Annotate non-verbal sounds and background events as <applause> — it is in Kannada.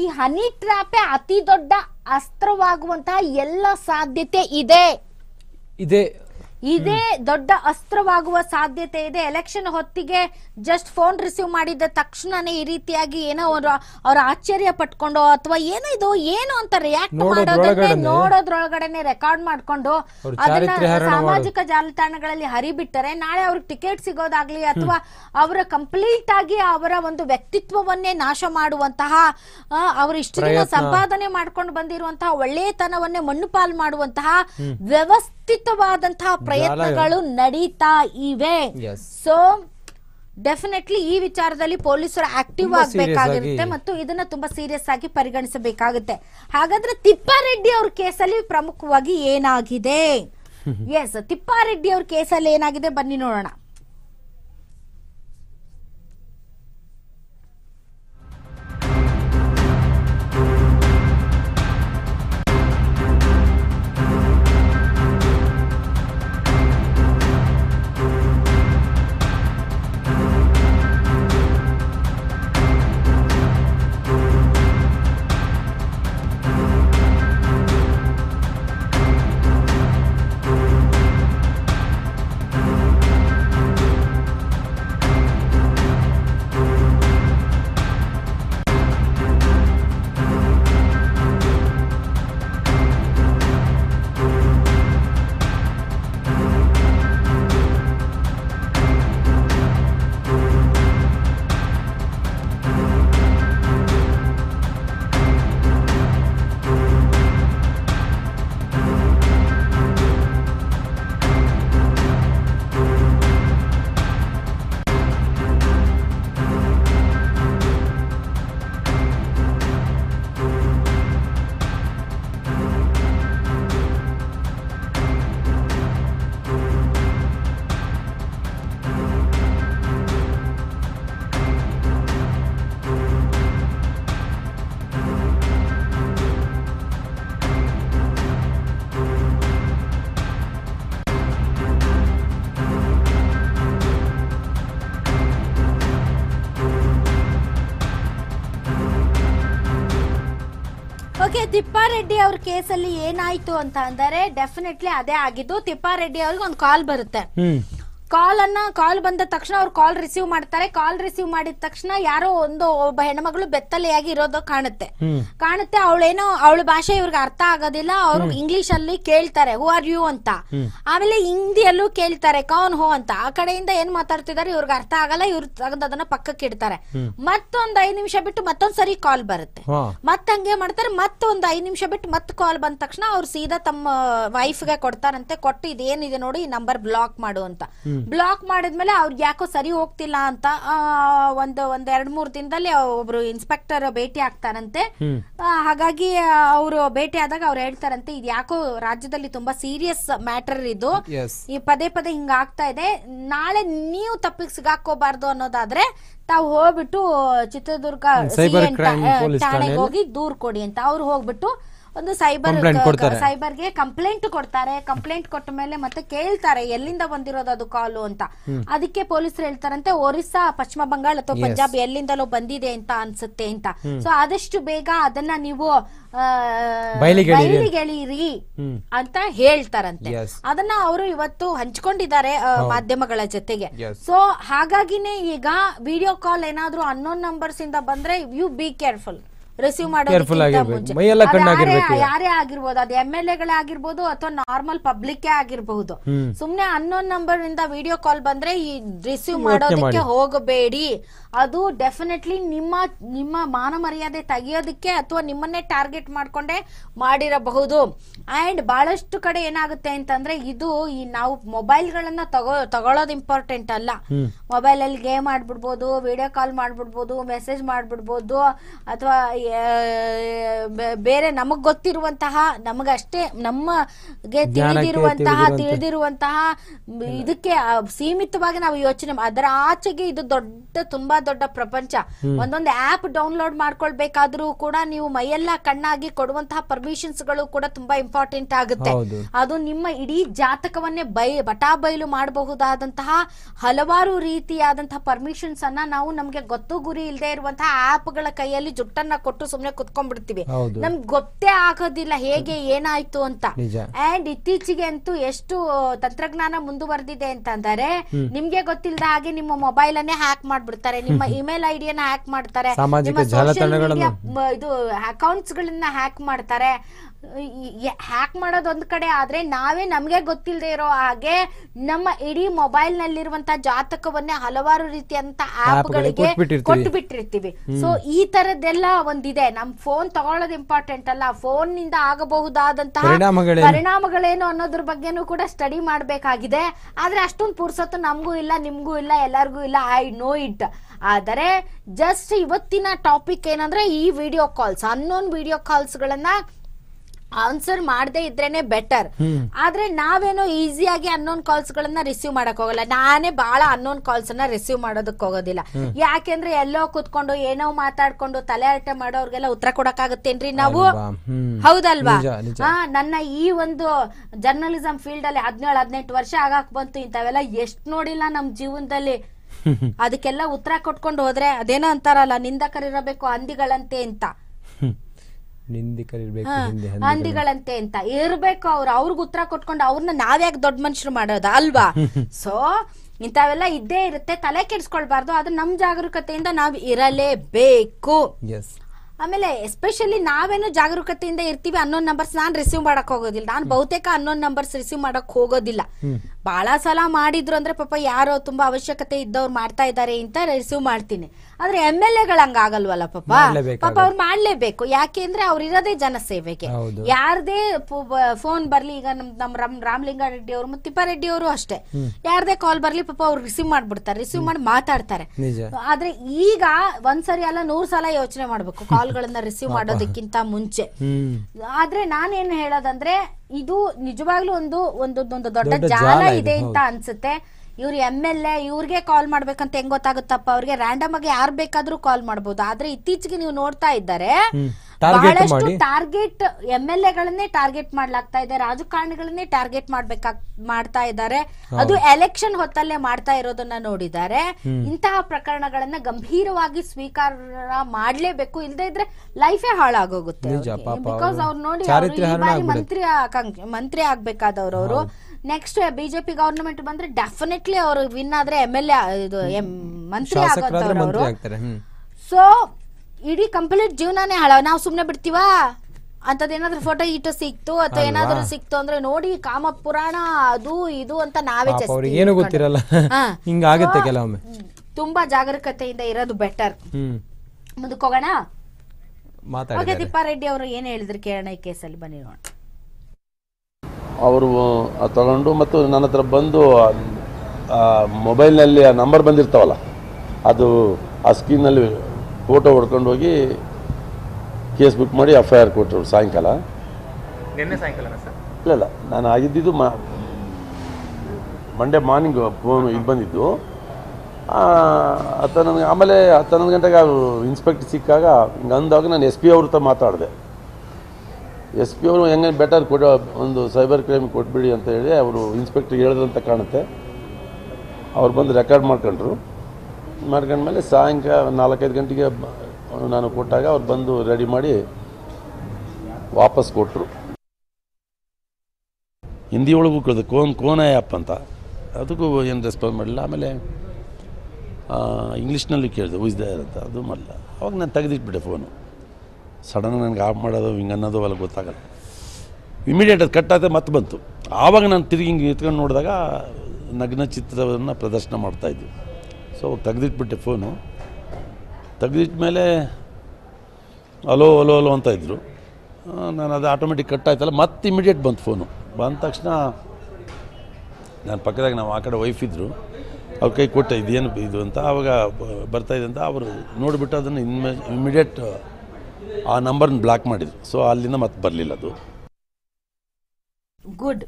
ಈ ಹನಿ ಟ್ರಾಪೇ ಅತಿ ದೊಡ್ಡ ಅಸ್ತ್ರವಾಗುವಂತಹ ಎಲ್ಲ ಸಾಧ್ಯತೆ ಇದೆ ಇದೆ ಇದೇ ದೊಡ್ಡ ಅಸ್ತ್ರವಾಗುವ ಸಾಧ್ಯತೆ ಇದೆ ಎಲೆಕ್ಷನ್ ಹೊತ್ತಿಗೆ ಜಸ್ಟ್ ಫೋನ್ ರಿಸೀವ್ ಮಾಡಿದ ತಕ್ಷಣನೇ ಈ ರೀತಿಯಾಗಿ ಏನೋ ಅವರ ಅವ್ರ ಆಶ್ಚರ್ಯ ಪಟ್ಕೊಂಡು ಅಥವಾ ಏನೋ ಇದು ಏನು ಅಂತ ರಿಯಾಕ್ಟ್ ಮಾಡೋದನ್ನೇ ನೋಡೋದ್ರೊಳಗಡೆನೆ ರೆಕಾರ್ಡ್ ಮಾಡ್ಕೊಂಡು ಅದನ್ನ ಸಾಮಾಜಿಕ ಜಾಲತಾಣಗಳಲ್ಲಿ ಹರಿಬಿಟ್ಟರೆ ನಾಳೆ ಅವ್ರಿಗೆ ಟಿಕೆಟ್ ಸಿಗೋದಾಗ್ಲಿ ಅಥವಾ ಅವರ ಕಂಪ್ಲೀಟ್ ಆಗಿ ಅವರ ಒಂದು ವ್ಯಕ್ತಿತ್ವವನ್ನೇ ನಾಶ ಮಾಡುವಂತಹ ಅವ್ರ ಇಷ್ಟು ದಿನ ಸಂಪಾದನೆ ಮಾಡ್ಕೊಂಡು ಬಂದಿರುವಂತಹ ಒಳ್ಳೆಯತನವನ್ನೇ ಮಣ್ಣು ಪಾಲ್ ಮಾಡುವಂತಹ ವ್ಯವಸ್ಥೆ ಅತ್ಯುತ್ತಮವಾದಂತಹ ಪ್ರಯತ್ನಗಳು ನಡೀತಾ ಇವೆ ಸೊ ಡೆಫಿನೆಟ್ಲಿ ಈ ವಿಚಾರದಲ್ಲಿ ಪೊಲೀಸರು ಆಕ್ಟಿವ್ ಆಗಬೇಕಾಗಿರುತ್ತೆ ಮತ್ತು ಇದನ್ನ ತುಂಬಾ ಸೀರಿಯಸ್ ಆಗಿ ಪರಿಗಣಿಸಬೇಕಾಗುತ್ತೆ ಹಾಗಾದ್ರೆ ತಿಪ್ಪಾರೆಡ್ಡಿ ಅವ್ರ ಕೇಸಲ್ಲಿ ಪ್ರಮುಖವಾಗಿ ಏನಾಗಿದೆ ಎಸ್ <laughs> ತಿಪ್ಪಾರೆಡ್ಡಿ ಅವ್ರ ಕೇಸಲ್ಲಿ ಏನಾಗಿದೆ ಬನ್ನಿ ನೋಡೋಣ ತಿಪ್ಪಾರೆಡ್ಡಿ ಅವ್ರ ಕೇಸಲ್ಲಿ ಏನಾಯ್ತು ಅಂತ ಅಂದರೆ ಡೆಫಿನೆಟ್ಲಿ ಅದೇ ಆಗಿದ್ದು ತಿಪ್ಪಾರೆಡ್ಡಿ ಅವ್ರಿಗೆ ಒಂದು ಕಾಲ್ ಬರುತ್ತೆ ಕಾಲ್ ಅನ್ನ ಕಾಲ್ ಬಂದ ತಕ್ಷಣ ಅವ್ರು ಕಾಲ್ ರಿಸೀವ್ ಮಾಡ್ತಾರೆ ಕಾಲ್ ರಿಸೀವ್ ಮಾಡಿದ ತಕ್ಷಣ ಯಾರೋ ಒಂದು ಒಬ್ಬ ಹೆಣ್ಮಗಳು ಬೆತ್ತಲೆಯಾಗಿ ಇರೋದು ಕಾಣುತ್ತೆ ಕಾಣುತ್ತೆ ಅವಳೇನೋ ಅವಳ ಭಾಷೆ ಇವ್ರಿಗೆ ಅರ್ಥ ಆಗೋದಿಲ್ಲ ಅವ್ರು ಇಂಗ್ಲಿಷ್ ಅಲ್ಲಿ ಕೇಳ್ತಾರೆ ಹೂ ಆರ್ ಯು ಅಂತ ಆಮೇಲೆ ಹಿಂದಿಯಲ್ಲೂ ಕೇಳ್ತಾರೆ ಕೌನ್ ಹೋ ಅಂತ ಆ ಕಡೆಯಿಂದ ಏನ್ ಮಾತಾಡ್ತಿದಾರೆ ಇವ್ರಿಗೆ ಅರ್ಥ ಆಗಲ್ಲ ಇವ್ರ ತೆಗೆದು ಅದನ್ನ ಪಕ್ಕಕ್ಕೆ ಇಡ್ತಾರೆ ಮತ್ತೊಂದ್ ಐದ್ ನಿಮಿಷ ಬಿಟ್ಟು ಮತ್ತೊಂದ್ಸರಿ ಕಾಲ್ ಬರುತ್ತೆ ಮತ್ತೆ ಹಂಗೆ ಮಾಡ್ತಾರೆ ಮತ್ತೊಂದ್ ಐದ್ ನಿಮಿಷ ಬಿಟ್ಟು ಮತ್ ಕಾಲ್ ಬಂದ ತಕ್ಷಣ ಅವ್ರು ಸೀದಾ ತಮ್ಮ ವೈಫ್ ಗೆ ಕೊಡ್ತಾರಂತೆ ಕೊಟ್ಟು ಇದೇನಿದೆ ನೋಡಿ ಈ ನಂಬರ್ ಬ್ಲಾಕ್ ಮಾಡು ಅಂತ ಬ್ಲಾಕ್ ಮಾಡಿದ್ಮೇಲೆ ಅವ್ರಿಗೆ ಯಾಕೋ ಸರಿ ಹೋಗ್ತಿಲ್ಲ ಅಂತ ಒಂದು ಒಂದ್ ಎರಡ್ ಮೂರ್ ದಿನದಲ್ಲಿ ಒಬ್ರು ಇನ್ಸ್ಪೆಕ್ಟರ್ ಭೇಟಿ ಆಗ್ತಾರಂತೆ ಹಾಗಾಗಿ ಅವರು ಭೇಟಿ ಆದಾಗ ಅವ್ರು ಹೇಳ್ತಾರಂತೆ ಇದು ಯಾಕೋ ರಾಜ್ಯದಲ್ಲಿ ತುಂಬಾ ಸೀರಿಯಸ್ ಮ್ಯಾಟರ್ ಇದು ಈ ಪದೇ ಪದೇ ಹಿಂಗ ಆಗ್ತಾ ಇದೆ ನಾಳೆ ನೀವು ತಪ್ಪಿಗೆ ಸಿಗಾಕೋಬಾರ್ದು ಅನ್ನೋದಾದ್ರೆ ತಾವು ಹೋಗ್ಬಿಟ್ಟು ಚಿತ್ರದುರ್ಗ ಠಾಣೆಗೆ ಹೋಗಿ ದೂರ್ ಕೊಡಿ ಅಂತ ಅವ್ರು ಹೋಗ್ಬಿಟ್ಟು ಒಂದು ಸೈಬರ್ ಸೈಬರ್ಗೆ ಕಂಪ್ಲೇಂಟ್ ಕೊಡ್ತಾರೆ ಕಂಪ್ಲೇಂಟ್ ಕೊಟ್ಟ ಮೇಲೆ ಮತ್ತೆ ಕೇಳ್ತಾರೆ ಎಲ್ಲಿಂದ ಬಂದಿರೋದು ಅದು ಕಾಲು ಅಂತ ಅದಕ್ಕೆ ಪೊಲೀಸರು ಹೇಳ್ತಾರಂತೆ ಒರಿಸ್ಸಾ ಪಶ್ಚಿಮ ಬಂಗಾಳ ಅಥವಾ ಪಂಜಾಬ್ ಎಲ್ಲಿಂದಲೋ ಬಂದಿದೆ ಅಂತ ಅನ್ಸುತ್ತೆ ಅಂತ ಸೊ ಆದಷ್ಟು ಬೇಗ ಅದನ್ನ ನೀವು ಬಯಲಿಗೆಳೀರಿ ಅಂತ ಹೇಳ್ತಾರಂತೆ ಅದನ್ನ ಅವರು ಇವತ್ತು ಹಂಚ್ಕೊಂಡಿದ್ದಾರೆ ಮಾಧ್ಯಮಗಳ ಜೊತೆಗೆ ಸೊ ಹಾಗಾಗಿನೇ ಈಗ ವಿಡಿಯೋ ಕಾಲ್ ಏನಾದ್ರೂ ಅನ್ನೋನ್ ನಂಬರ್ಸ್ ಇಂದ ಬಂದ್ರೆ ಯು ಬಿ ಕೇರ್ಫುಲ್ ರಿಸೀವ್ ಮಾಡೋದಕ್ಕಿಂತ ಯಾರೇ ಆಗಿರ್ಬೋದು ಅದು ಎಮ್ ಎಲ್ ಆಗಿರ್ಬೋದು ಅಥವಾ ನಾರ್ಮಲ್ ಪಬ್ಲಿಕ್ ಆಗಿರ್ಬಹುದು ಸುಮ್ನೆ ಅನ್ನೋನ್ ನಂಬರ್ ಇಂದ ವಿಡಿಯೋ ಕಾಲ್ ಬಂದ್ರೆ ಈ ರಿಸೀವ್ ಮಾಡೋದಕ್ಕೆ ಹೋಗಬೇಡಿ ಅದು ಡೆಫಿನೆಟ್ಲಿ ನಿಮ್ಮ ನಿಮ್ಮ ಮಾನ ಮರ್ಯಾದೆ ತೆಗಿಯೋದಕ್ಕೆ ಅಥವಾ ನಿಮ್ಮನ್ನೇ ಟಾರ್ಗೆಟ್ ಮಾಡ್ಕೊಂಡೆ ಮಾಡಿರಬಹುದು ಅಂಡ್ ಬಹಳಷ್ಟು ಕಡೆ ಏನಾಗುತ್ತೆ ಅಂತಂದ್ರೆ ಇದು ಈ ನಾವು ಮೊಬೈಲ್ ಗಳನ್ನ ತಗೋ ತಗೊಳ್ಳೋದು ಇಂಪಾರ್ಟೆಂಟ್ ಅಲ್ಲ ಮೊಬೈಲ್ ಅಲ್ಲಿ ಗೇಮ್ ಆಡ್ಬಿಡ್ಬೋದು ವಿಡಿಯೋ ಕಾಲ್ ಮಾಡ್ಬಿಡ್ಬೋದು ಮೆಸೇಜ್ ಮಾಡ್ಬಿಡ್ಬೋದು ಅಥವಾ ಬೇರೆ ನಮಗ್ ಗೊತ್ತಿರುವಂತಹ ನಮಗಷ್ಟೇ ನಮ್ಮಗೆ ತಿಳಿದಿರುವಂತಹ ತಿಳಿದಿರುವಂತಹ ಇದಕ್ಕೆ ಸೀಮಿತವಾಗಿ ನಾವು ಯೋಚನೆ ಅದರ ಆಚೆಗೆ ಇದು ದೊಡ್ಡ ತುಂಬಾ ದೊಡ್ಡ ಪ್ರಪಂಚ ಒಂದೊಂದು ಆಪ್ ಡೌನ್ಲೋಡ್ ಮಾಡ್ಕೊಳ್ಬೇಕಾದ್ರೂ ಕೂಡ ನೀವು ಮೈಯೆಲ್ಲ ಕಣ್ಣಾಗಿ ಕೊಡುವಂತಹ ಪರ್ಮಿಷನ್ಸ್ ಗಳು ಕೂಡ ತುಂಬಾ ಇಂಪಾರ್ಟೆಂಟ್ ಆಗುತ್ತೆ ಅದು ನಿಮ್ಮ ಇಡೀ ಜಾತಕವನ್ನೇ ಬೈ ಬಟಾ ಬಯಲು ಮಾಡಬಹುದಾದಂತಹ ಹಲವಾರು ರೀತಿಯಾದಂತಹ ಪರ್ಮಿಷನ್ಸ್ ಅನ್ನ ನಾವು ನಮ್ಗೆ ಗೊತ್ತು ಗುರಿ ಇಲ್ಲದೆ ಇರುವಂತಹ ಆಪ್ ಗಳ ಕೈಯಲ್ಲಿ ಜುಟ್ಟನ್ನ ಕೊಟ್ಟು ಕೊಟ್ಟು ಸುಮ್ನೆ ಕುತ್ಕೊಂಡ್ಬಿಡ್ತೀವಿ ನಮ್ಗೆ ಗೊತ್ತೇ ಆಗೋದಿಲ್ಲ ಹೇಗೆ ಏನಾಯ್ತು ಅಂತ ಅಂಡ್ ಇತ್ತೀಚೆಗೆ ಅಂತೂ ಎಷ್ಟು ತಂತ್ರಜ್ಞಾನ ಮುಂದುವರೆದಿದೆ ಅಂತಂದರೆ ನಿಮ್ಗೆ ಗೊತ್ತಿಲ್ಲದ ಹಾಗೆ ನಿಮ್ಮ ಮೊಬೈಲ್ ಅನ್ನೇ ಹ್ಯಾಕ್ ಮಾಡ್ಬಿಡ್ತಾರೆ ನಿಮ್ಮ <laughs> ಇಮೇಲ್ ಐಡಿಯನ್ನ ಹ್ಯಾಕ್ ಮಾಡ್ತಾರೆ ನಿಮ್ಮ ಸೋಶಿಯಲ್ ಇದು ಅಕೌಂಟ್ಸ್ ಗಳನ್ನ ಹ್ಯಾಕ್ ಮಾಡ್ತಾರೆ ಹ್ಯಾಕ್ ಮಾಡೋದು ಒಂದು ಕಡೆ ಆದ್ರೆ ನಾವೇ ನಮಗೆ ಗೊತ್ತಿಲ್ಲದೆ ಇರೋ ಹಾಗೆ ನಮ್ಮ ಇಡೀ ಮೊಬೈಲ್ನಲ್ಲಿರುವಂತಹ ಜಾತಕವನ್ನೇ ಹಲವಾರು ರೀತಿಯಂತ ಆಪ್ಗಳಿಗೆ ಕೊಟ್ಟು ಬಿಟ್ಟಿರ್ತೀವಿ ಸೊ ಈ ತರದ್ದೆಲ್ಲ ಒಂದಿದೆ ನಮ್ ಫೋನ್ ತಗೊಳ್ಳೋದು ಇಂಪಾರ್ಟೆಂಟ್ ಅಲ್ಲ ಫೋನ್ ನಿಂದ ಆಗಬಹುದಾದಂತಹ ಪರಿಣಾಮಗಳೇನು ಅನ್ನೋದ್ರ ಬಗ್ಗೆನೂ ಕೂಡ ಸ್ಟಡಿ ಮಾಡಬೇಕಾಗಿದೆ ಆದ್ರೆ ಅಷ್ಟೊಂದು ಪುರ್ಸತ್ತು ನಮಗೂ ಇಲ್ಲ ನಿಮ್ಗೂ ಇಲ್ಲ ಎಲ್ಲರಿಗೂ ಇಲ್ಲ ಐ ನೋ ಇಟ್ ಆದರೆ ಜಸ್ಟ್ ಇವತ್ತಿನ ಟಾಪಿಕ್ ಏನಂದ್ರೆ ಈ ವಿಡಿಯೋ ಕಾಲ್ಸ್ ಅನ್ನೋನ್ ವಿಡಿಯೋ ಗಳನ್ನ ಆನ್ಸರ್ ಮಾಡದೇ ಇದ್ರೇನೆ ಬೆಟರ್ ಆದ್ರೆ ನಾವೇನೋ ಈಸಿಯಾಗಿ ಅನ್ನೋನ್ ಕಾಲ್ಸ್ ಗಳನ್ನ ರಿಸೀವ್ ಮಾಡಕ್ ಹೋಗಲ್ಲ ನಾನೇ ಬಹಳ ಅನ್ನೋನ್ ಕಾಲ್ಸ್ ಅನ್ನ ರಿಸೀವ್ ಮಾಡೋದಕ್ ಹೋಗೋದಿಲ್ಲ ಯಾಕೆಂದ್ರೆ ಎಲ್ಲೋ ಕುತ್ಕೊಂಡು ಏನೋ ಮಾತಾಡ್ಕೊಂಡು ತಲೆ ಆಟ ಮಾಡೋರ್ಗೆಲ್ಲ ಉತ್ತರ ಕೊಡಕ್ ಆಗತ್ತೇನ್ರಿ ನಾವು ಹೌದಲ್ವಾ ಹಾ ನನ್ನ ಈ ಒಂದು ಜರ್ನಲಿಸಂ ಫೀಲ್ಡ್ ಅಲ್ಲಿ ಹದಿನೇಳು ಹದಿನೆಂಟು ವರ್ಷ ಆಗಾಕ್ ಬಂತು ಇಂಥವೆಲ್ಲ ಎಷ್ಟ್ ನೋಡಿಲ್ಲ ನಮ್ ಜೀವನದಲ್ಲಿ <laughs> ಅದಕ್ಕೆಲ್ಲ ಉತ್ತರ ಕೊಟ್ಕೊಂಡು ಹೋದ್ರೆ ಅದೇನೋ ಅಂತಾರಲ್ಲ ನಿಂದಕರಿರಬೇಕು ಹಂದಿಗಳಂತೆ ಅಂತ ಹಂದಿಗಳಂತೆ ಅಂತ ಇರ್ಬೇಕು ಅವ್ರು ಅವ್ರಿಗೆ ಉತ್ತರ ಕೊಟ್ಕೊಂಡು ಅವ್ರನ್ನ ನಾವ್ ಯಾಕೆ ದೊಡ್ಡ ಮನುಷ್ಯರು ಮಾಡೋದ ಅಲ್ವಾ ಸೊ <laughs> ಇಂಥವೆಲ್ಲ ಇದ್ದೇ ಇರುತ್ತೆ ತಲೆ ಕೆಡ್ಸ್ಕೊಳ್ಬಾರ್ದು ಅದು ನಮ್ ಜಾಗರೂಕತೆಯಿಂದ ನಾವ್ ಇರಲೇಬೇಕು ಆಮೇಲೆ ಎಸ್ಪೆಷಲಿ ನಾವೇನು ಜಾಗರೂಕತೆಯಿಂದ ಇರ್ತೀವಿ ಅನ್ನೋನ್ ನಂಬರ್ಸ್ ನಾನ್ ರಿಸೀವ್ ಮಾಡಕ್ ಹೋಗೋದಿಲ್ಲ ನಾನು ಬಹುತೇಕ ಅನ್ನೋ ನಂಬರ್ಸ್ ರಿಸೀವ್ ಮಾಡಕ್ ಹೋಗೋದಿಲ್ಲ ಬಹಳ ಸಲ ಮಾಡಿದ್ರು ಅಂದ್ರೆ ಪಾಪ ಯಾರು ತುಂಬಾ ಅವಶ್ಯಕತೆ ಇದ್ದವ್ರು ಮಾಡ್ತಾ ಇದ್ದಾರೆ ಅಂತ ರಿಸೀವ್ ಮಾಡ್ತೀನಿ ಆದ್ರೆ ಎಮ್ ಎಲ್ ಎಗಳ ಹಂಗಾಗಲ್ವಲ್ಲ ಪಾಪ ಪಾಪ ಅವ್ರು ಮಾಡ್ಲೇಬೇಕು ಯಾಕೆಂದ್ರೆ ಅವ್ರು ಇರೋದೇ ಜನಸೇವೆಗೆ ಯಾರದೇ ಫೋನ್ ಬರ್ಲಿ ಈಗ ನಮ್ ನಮ್ ರಾಮ್ ರಾಮಲಿಂಗ ರೆಡ್ಡಿ ಅವರು ತಿಪ್ಪಾರೆಡ್ಡಿ ಅವರು ಅಷ್ಟೇ ಯಾರದೇ ಕಾಲ್ ಬರ್ಲಿ ಪಾಪ ಅವ್ರು ರಿಸೀವ್ ಮಾಡ್ಬಿಡ್ತಾರೆ ರಿಸೀವ್ ಮಾಡಿ ಮಾತಾಡ್ತಾರೆ ಆದ್ರೆ ಈಗ ಒಂದ್ಸರಿ ಅಲ್ಲ ನೂರ್ ಸಲ ಯೋಚನೆ ಮಾಡ್ಬೇಕು ಕಾಲ್ ಕಾಲ್ಗಳನ್ನ ರಿಸೀವ್ ಮಾಡೋದಕ್ಕಿಂತ ಮುಂಚೆ ಆದ್ರೆ ನಾನೇನ್ ಹೇಳೋದಂದ್ರೆ ಇದು ನಿಜವಾಗ್ಲೂ ಒಂದು ಒಂದೊಂದು ದೊಡ್ಡ ಜಾಲ ಇದೆ ಅಂತ ಅನ್ಸುತ್ತೆ ಇವ್ರು ಎಮ್ ಎಲ್ ಎ ಇವ್ರಿಗೆ ಕಾಲ್ ಮಾಡ್ಬೇಕಂತ ಹೆಂಗ್ ಗೊತ್ತಾಗುತ್ತಪ್ಪ ಅವ್ರಿಗೆ ರ್ಯಾಂಡಮ್ ಆಗಿ ಯಾರು ಬೇಕಾದ್ರೂ ಕಾಲ್ ಮಾಡಬಹುದು ಆದ್ರೆ ಇತ್ತೀಚೆಗೆ ನೀವು ನೋಡ್ತಾ ಇದ್ದಾರೆ ಬಹಳಷ್ಟು ಟಾರ್ಗೆಟ್ ಎಂ ಎಲ್ ಎಗಳನ್ನೇ ಟಾರ್ಗೆಟ್ ಮಾಡ್ಲಾಗ್ತಾ ಇದೆ ರಾಜಕಾರಣಿಗಳನ್ನೇ ಟಾರ್ಗೆಟ್ ಮಾಡ್ಬೇಕಾ ಮಾಡ್ತಾ ಇದ್ದಾರೆ ಅದು ಎಲೆಕ್ಷನ್ ಹೊತ್ತಲ್ಲೇ ಮಾಡ್ತಾ ಇರೋದನ್ನ ನೋಡಿದ್ದಾರೆ ಇಂತಹ ಪ್ರಕರಣಗಳನ್ನ ಗಂಭೀರವಾಗಿ ಸ್ವೀಕಾರ ಮಾಡ್ಲೇಬೇಕು ಇಲ್ಲದೆ ಇದ್ರೆ ಲೈಫೇ ಹಾಳಾಗೋಗುತ್ತೆ ಬಿಕಾಸ್ ಅವ್ರು ನೋಡಿ ಬಾರಿ ಮಂತ್ರಿ ಮಂತ್ರಿ ಆಗ್ಬೇಕಾದವ್ರು ಅವರು ನೆಕ್ಸ್ಟ್ ಬಿಜೆಪಿ ಗವರ್ನಮೆಂಟ್ ಬಂದ್ರೆ ಡೆಫಿನೆಟ್ಲಿ ಅವರು ವಿನ್ ಆದ್ರೆ ಎಂ ಎಲ್ ಎ ಮಂತ್ರಿ ಸೊ ಇಡೀ ಕಂಪ್ಲೀಟ್ ಜೀವನಾನೇ ಹಾಳ ನಾವು ಸುಮ್ಮನೆ ಬಿಡ್ತೀವಾ ಅಂತದೇನಾದ್ರೂ ಫೋಟೋ ಇಟ್ಟು ಸಿಕ್ತು ಅಥವಾ ಏನಾದ್ರು ಸಿಕ್ತು ಅಂದ್ರೆ ನೋಡಿ ಕಾಮ ಪುರಾಣ ಅದು ಇದು ಅಂತ ನಾವೇ ಪಾಪ ಏನು ಗೊತ್ತಿರಲ್ಲ ಆಗುತ್ತೆ ಕೆಲವೊಮ್ಮೆ ತುಂಬಾ ಜಾಗರೂಕತೆಯಿಂದ ಇರೋದು ಬೆಟರ್ ಮುಂದಕ್ಕೆ ಹೋಗೋಣ ಮಾತಾಡಿ ತಿಪ್ಪಾರೆಡ್ಡಿ ಅವರು ಏನು ಹೇಳಿದ್ರು ಕೇಳೋಣ ಈ ಕೇಸಲ್ಲಿ ಬನ್ನಿ ನೋಡೋಣ ಅವರು ತಗೊಂಡು ಮತ್ತು ನನ್ನ ಹತ್ರ ಬಂದು ಮೊಬೈಲ್ನಲ್ಲಿ ಆ ನಂಬರ್ ಬಂದಿರ್ತಾವಲ್ಲ ಅದು ಆ ನಲ್ಲಿ ಫೋಟೋ ಹೊಡ್ಕೊಂಡು ಹೋಗಿ ಕೇಸ್ ಬುಕ್ ಮಾಡಿ ಎಫ್ ಐ ಆರ್ ಕೊಟ್ಟರು ಸಾಯಂಕಾಲ ಸರ್ ಇಲ್ಲ ಇಲ್ಲ ನಾನು ಆಗಿದ್ದಿದ್ದು ಮಾ ಮಂಡೇ ಮಾರ್ನಿಂಗ್ ಫೋನ್ ಇದು ಬಂದಿದ್ದು ಹತ್ತು ಹನ್ನೊಂದು ಆಮೇಲೆ ಹತ್ತು ಗಂಟೆಗೆ ಇನ್ಸ್ಪೆಕ್ಟ್ ಸಿಕ್ಕಾಗ ಹಿಂಗೆ ಅಂದಾಗ ನಾನು ಎಸ್ ಪಿ ಅವ್ರ ಹತ್ರ ಮಾತಾಡಿದೆ ಎಸ್ ಪಿ ಅವರು ಹೆಂಗೆ ಬೆಟರ್ ಕೊಡೋ ಒಂದು ಸೈಬರ್ ಕ್ರೈಮ್ ಕೊಟ್ಬಿಡಿ ಅಂತ ಹೇಳಿ ಅವರು ಇನ್ಸ್ಪೆಕ್ಟ್ರಿಗೆ ಹೇಳಿದ್ರಂತ ಕಾಣುತ್ತೆ ಅವ್ರು ಬಂದು ರೆಕಾರ್ಡ್ ಮಾಡ್ಕೊಂಡ್ರು ಮಾಡ್ಕೊಂಡ್ಮೇಲೆ ಸಾಯಂಕಾಲ ನಾಲ್ಕೈದು ಗಂಟೆಗೆ ನಾನು ಕೊಟ್ಟಾಗ ಅವ್ರು ಬಂದು ರೆಡಿ ಮಾಡಿ ವಾಪಸ್ ಕೊಟ್ಟರು ಹಿಂದಿ ಒಳಗೂ ಕೇಳಿದೆ ಕೋನ್ ಕೋನ ಆ್ಯಪ್ ಅಂತ ಅದಕ್ಕೂ ಏನು ರೆಸ್ಪಾನ್ಸ್ ಮಾಡಲಿಲ್ಲ ಆಮೇಲೆ ಇಂಗ್ಲೀಷ್ನಲ್ಲಿ ಕೇಳಿದೆ ಉಯಿಸ್ದೆ ಅಂತ ಅದು ಮಲ್ಲ ಅವಾಗ ನಾನು ತೆಗೆದಿಟ್ಬಿಟ್ಟೆ ಫೋನು ಸಡನ್ನಾಗಿ ನನಗೆ ಆಫ್ ಮಾಡೋದು ಹಿಂಗೆ ಅನ್ನೋದು ಅಲ್ಲಿ ಗೊತ್ತಾಗಲ್ಲ ಇಮಿಡಿಯೇಟ್ ಅದು ಕಟ್ಟಾದ ಮತ್ತೆ ಬಂತು ಆವಾಗ ನಾನು ತಿರುಗಿ ಹಿಂಗೆ ಎತ್ಕೊಂಡು ನೋಡಿದಾಗ ನಗ್ನ ಚಿತ್ರವನ್ನು ಪ್ರದರ್ಶನ ಮಾಡ್ತಾಯಿದ್ವಿ ಸೊ ತೆಗೆದಿಟ್ಬಿಟ್ಟೆ ಫೋನು ಮೇಲೆ ಅಲೋ ಅಲೋ ಅಲೋ ಅಂತ ಇದ್ದರು ನಾನು ಅದು ಆಟೋಮೆಟಿಕ್ ಕಟ್ ಆಯ್ತಲ್ಲ ಮತ್ತೆ ಇಮಿಡಿಯೇಟ್ ಬಂತು ಫೋನು ಬಂದ ತಕ್ಷಣ ನಾನು ಪಕ್ಕದಾಗ ನಾವು ಆ ಕಡೆ ವೈಫ್ ಇದ್ದರು ಅವ್ರ ಕೈ ಕೊಟ್ಟೆ ಇದೇನು ಇದು ಅಂತ ಆವಾಗ ಬರ್ತಾಯಿದೆ ಅಂತ ಅವರು ನೋಡಿಬಿಟ್ಟು ಅದನ್ನು ಇನ್ಮೆ ಇಮಿಡಿಯೇಟ್ ಆ ನಂಬರ್ನ ಬ್ಲಾಕ್ ಮಾಡಿದ್ರು ಸೊ ಅಲ್ಲಿಂದ ಮತ್ತೆ ಬರಲಿಲ್ಲ ಅದು ಗುಡ್